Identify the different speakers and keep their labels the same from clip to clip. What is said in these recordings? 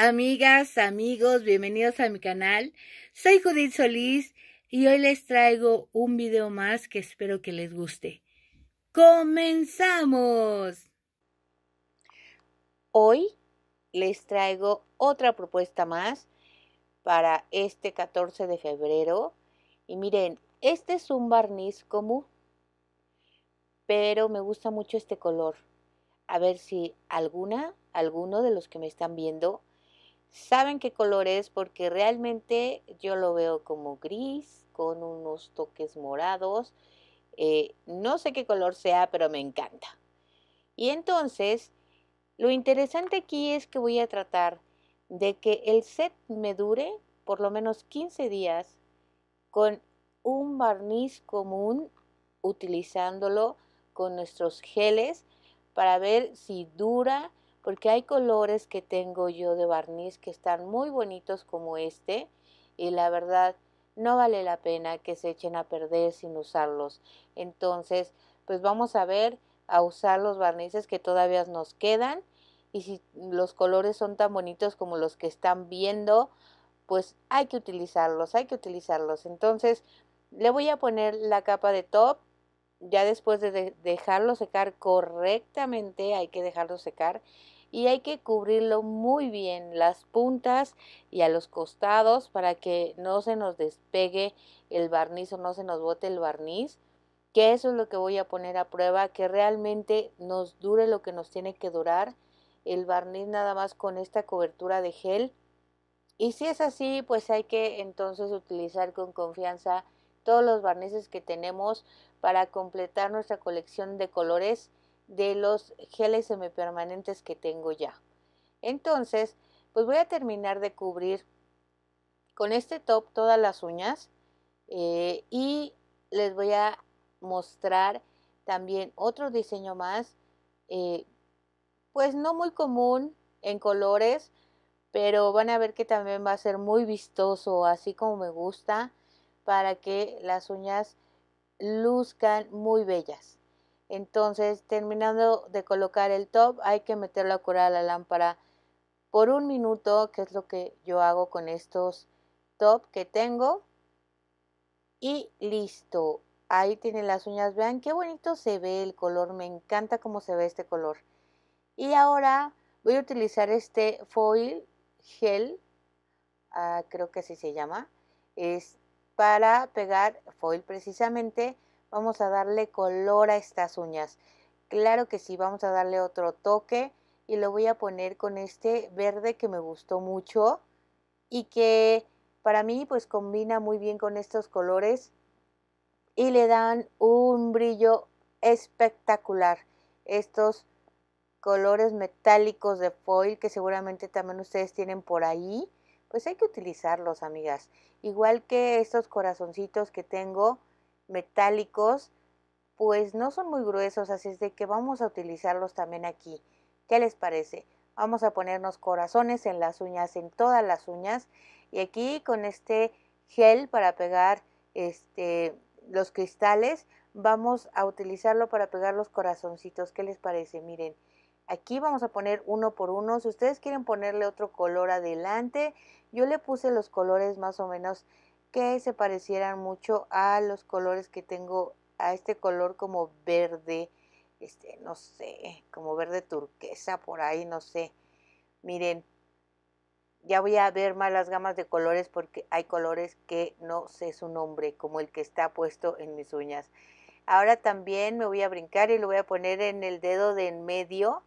Speaker 1: amigas, amigos, bienvenidos a mi canal. Soy Judith Solís y hoy les traigo un video más que espero que les guste. ¡Comenzamos! Hoy les traigo otra propuesta más para este 14 de febrero. Y miren, este es un barniz común, pero me gusta mucho este color. A ver si alguna, alguno de los que me están viendo saben qué color es porque realmente yo lo veo como gris con unos toques morados. Eh, no sé qué color sea, pero me encanta. Y entonces, lo interesante aquí es que voy a tratar de que el set me dure por lo menos 15 días con un barniz común utilizándolo con nuestros geles para ver si dura porque hay colores que tengo yo de barniz que están muy bonitos como este y la verdad no vale la pena que se echen a perder sin usarlos. Entonces, pues vamos a ver a usar los barnices que todavía nos quedan y si los colores son tan bonitos como los que están viendo, pues hay que utilizarlos, hay que utilizarlos. Entonces, le voy a poner la capa de top. Ya después de dejarlo secar correctamente, hay que dejarlo secar y hay que cubrirlo muy bien, las puntas y a los costados para que no se nos despegue el barniz o no se nos bote el barniz, que eso es lo que voy a poner a prueba, que realmente nos dure lo que nos tiene que durar el barniz nada más con esta cobertura de gel. Y si es así, pues hay que entonces utilizar con confianza todos los barnices que tenemos para completar nuestra colección de colores de los geles semipermanentes que tengo ya. Entonces, pues voy a terminar de cubrir con este top todas las uñas eh, y les voy a mostrar también otro diseño más, eh, pues no muy común en colores, pero van a ver que también va a ser muy vistoso, así como me gusta, para que las uñas luzcan muy bellas. Entonces, terminando de colocar el top, hay que meterlo a curar la lámpara por un minuto, que es lo que yo hago con estos top que tengo. Y listo. Ahí tienen las uñas. Vean qué bonito se ve el color. Me encanta cómo se ve este color. Y ahora voy a utilizar este foil gel. Ah, creo que así se llama. Es para pegar foil precisamente Vamos a darle color a estas uñas. Claro que sí, vamos a darle otro toque y lo voy a poner con este verde que me gustó mucho y que para mí pues combina muy bien con estos colores y le dan un brillo espectacular. Estos colores metálicos de foil que seguramente también ustedes tienen por ahí, pues hay que utilizarlos, amigas. Igual que estos corazoncitos que tengo metálicos, pues no son muy gruesos, así es de que vamos a utilizarlos también aquí. ¿Qué les parece? Vamos a ponernos corazones en las uñas, en todas las uñas. Y aquí con este gel para pegar este, los cristales, vamos a utilizarlo para pegar los corazoncitos. ¿Qué les parece? Miren, aquí vamos a poner uno por uno. Si ustedes quieren ponerle otro color adelante, yo le puse los colores más o menos que se parecieran mucho a los colores que tengo, a este color como verde, este, no sé, como verde turquesa por ahí, no sé. Miren, ya voy a ver más las gamas de colores porque hay colores que no sé su nombre, como el que está puesto en mis uñas. Ahora también me voy a brincar y lo voy a poner en el dedo de en medio.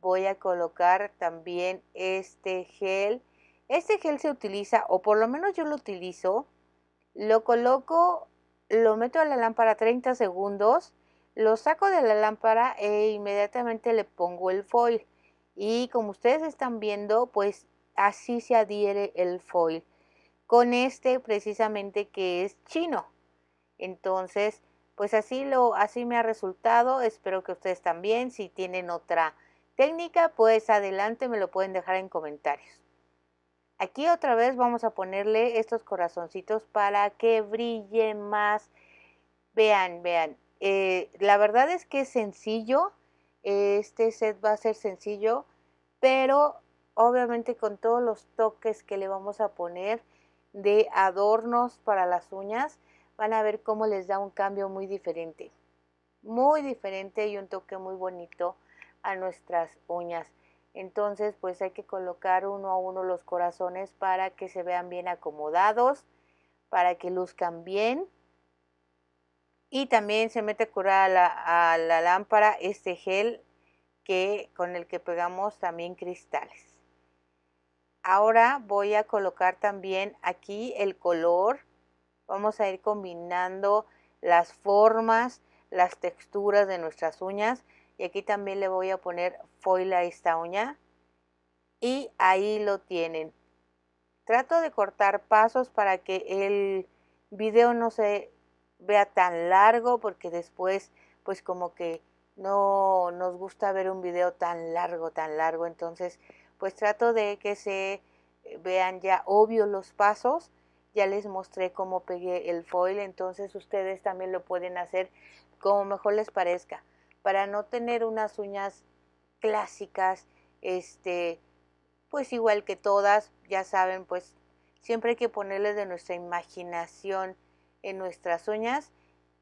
Speaker 1: Voy a colocar también este gel este gel se utiliza, o por lo menos yo lo utilizo, lo coloco, lo meto a la lámpara 30 segundos, lo saco de la lámpara e inmediatamente le pongo el foil. Y como ustedes están viendo, pues así se adhiere el foil. Con este precisamente que es chino. Entonces, pues así lo así me ha resultado. Espero que ustedes también si tienen otra técnica, pues adelante me lo pueden dejar en comentarios. Aquí otra vez vamos a ponerle estos corazoncitos para que brille más. Vean, vean. Eh, la verdad es que es sencillo. Este set va a ser sencillo, pero obviamente con todos los toques que le vamos a poner de adornos para las uñas, van a ver cómo les da un cambio muy diferente. Muy diferente y un toque muy bonito a nuestras uñas. Entonces, pues hay que colocar uno a uno los corazones para que se vean bien acomodados, para que luzcan bien. Y también se mete a curar a la, lámpara este gel que, con el que pegamos también cristales. Ahora voy a colocar también aquí el color. Vamos a ir combinando las formas, las texturas de nuestras uñas y aquí también le voy a poner foil a esta uña y ahí lo tienen trato de cortar pasos para que el video no se vea tan largo porque después pues como que no nos gusta ver un video tan largo tan largo entonces pues trato de que se vean ya obvios los pasos ya les mostré cómo pegué el foil entonces ustedes también lo pueden hacer como mejor les parezca para no tener unas uñas clásicas, este, pues igual que todas, ya saben, pues siempre hay que ponerle de nuestra imaginación en nuestras uñas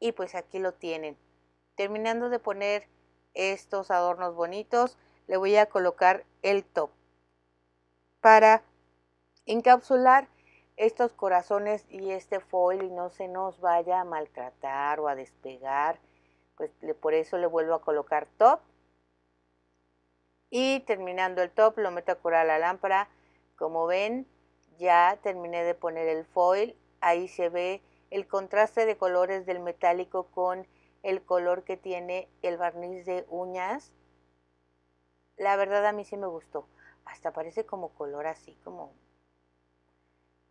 Speaker 1: y pues aquí lo tienen. Terminando de poner estos adornos bonitos, le voy a colocar el top para encapsular estos corazones y este foil y no se nos vaya a maltratar o a despegar pues por eso le vuelvo a colocar top y terminando el top lo meto a curar la lámpara como ven ya terminé de poner el foil ahí se ve el contraste de colores del metálico con el color que tiene el barniz de uñas la verdad a mí sí me gustó hasta parece como color así como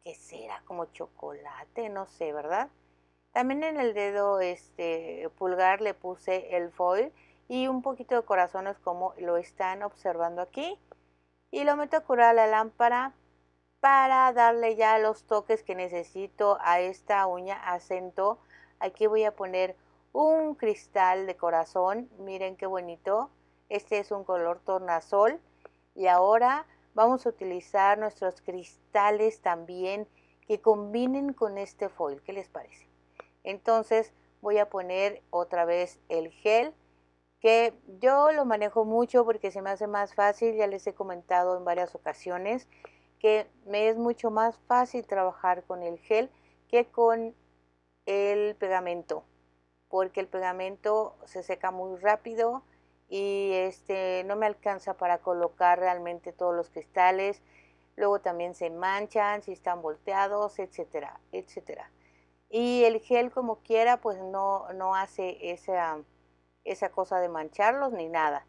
Speaker 1: que será como chocolate no sé verdad también en el dedo este, pulgar le puse el foil y un poquito de corazones como lo están observando aquí. Y lo meto a curar la lámpara para darle ya los toques que necesito a esta uña acento. Aquí voy a poner un cristal de corazón. Miren qué bonito. Este es un color tornasol. Y ahora vamos a utilizar nuestros cristales también que combinen con este foil. ¿Qué les parece? Entonces voy a poner otra vez el gel que yo lo manejo mucho porque se me hace más fácil, ya les he comentado en varias ocasiones que me es mucho más fácil trabajar con el gel que con el pegamento porque el pegamento se seca muy rápido y este no me alcanza para colocar realmente todos los cristales luego también se manchan si están volteados etcétera etcétera y el gel como quiera pues no, no hace esa, esa cosa de mancharlos ni nada.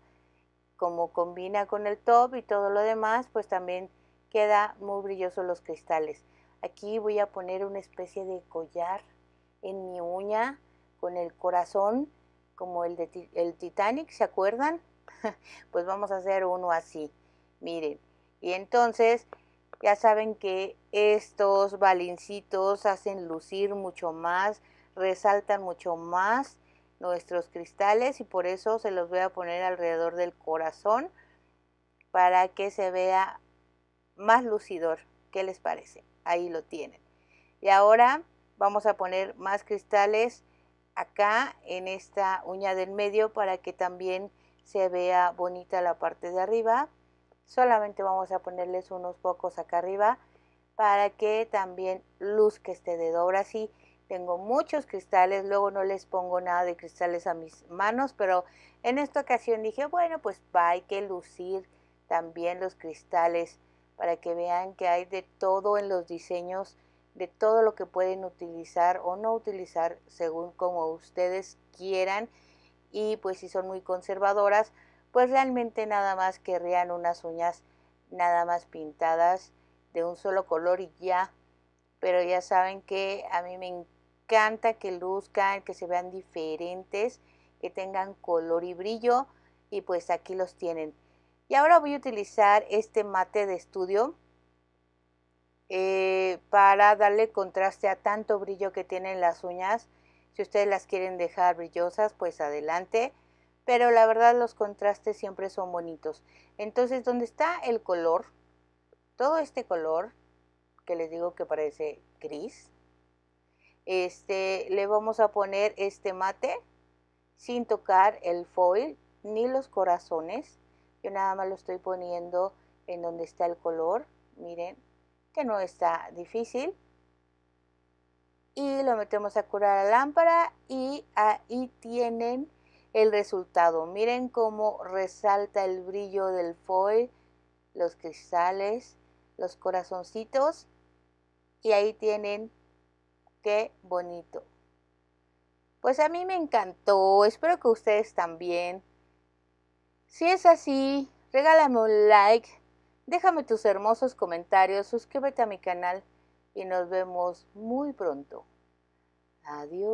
Speaker 1: Como combina con el top y todo lo demás pues también queda muy brilloso los cristales. Aquí voy a poner una especie de collar en mi uña con el corazón como el de el Titanic, ¿se acuerdan? pues vamos a hacer uno así, miren. Y entonces ya saben que estos balincitos hacen lucir mucho más, resaltan mucho más nuestros cristales y por eso se los voy a poner alrededor del corazón para que se vea más lucidor. ¿Qué les parece? Ahí lo tienen. Y ahora vamos a poner más cristales acá en esta uña del medio para que también se vea bonita la parte de arriba solamente vamos a ponerles unos pocos acá arriba para que también que este dedo. Ahora sí, tengo muchos cristales, luego no les pongo nada de cristales a mis manos, pero en esta ocasión dije, bueno, pues hay que lucir también los cristales para que vean que hay de todo en los diseños, de todo lo que pueden utilizar o no utilizar según como ustedes quieran. Y pues si son muy conservadoras, pues realmente nada más querrían unas uñas nada más pintadas de un solo color y ya. Pero ya saben que a mí me encanta que luzcan, que se vean diferentes, que tengan color y brillo y pues aquí los tienen. Y ahora voy a utilizar este mate de estudio eh, para darle contraste a tanto brillo que tienen las uñas. Si ustedes las quieren dejar brillosas, pues adelante pero la verdad los contrastes siempre son bonitos. Entonces, ¿dónde está el color, todo este color, que les digo que parece gris, este, le vamos a poner este mate sin tocar el foil ni los corazones. Yo nada más lo estoy poniendo en donde está el color. Miren, que no está difícil. Y lo metemos a curar la lámpara y ahí tienen el resultado. Miren cómo resalta el brillo del foil, los cristales, los corazoncitos y ahí tienen qué bonito. Pues a mí me encantó, espero que ustedes también. Si es así, regálame un like, déjame tus hermosos comentarios, suscríbete a mi canal y nos vemos muy pronto. Adiós.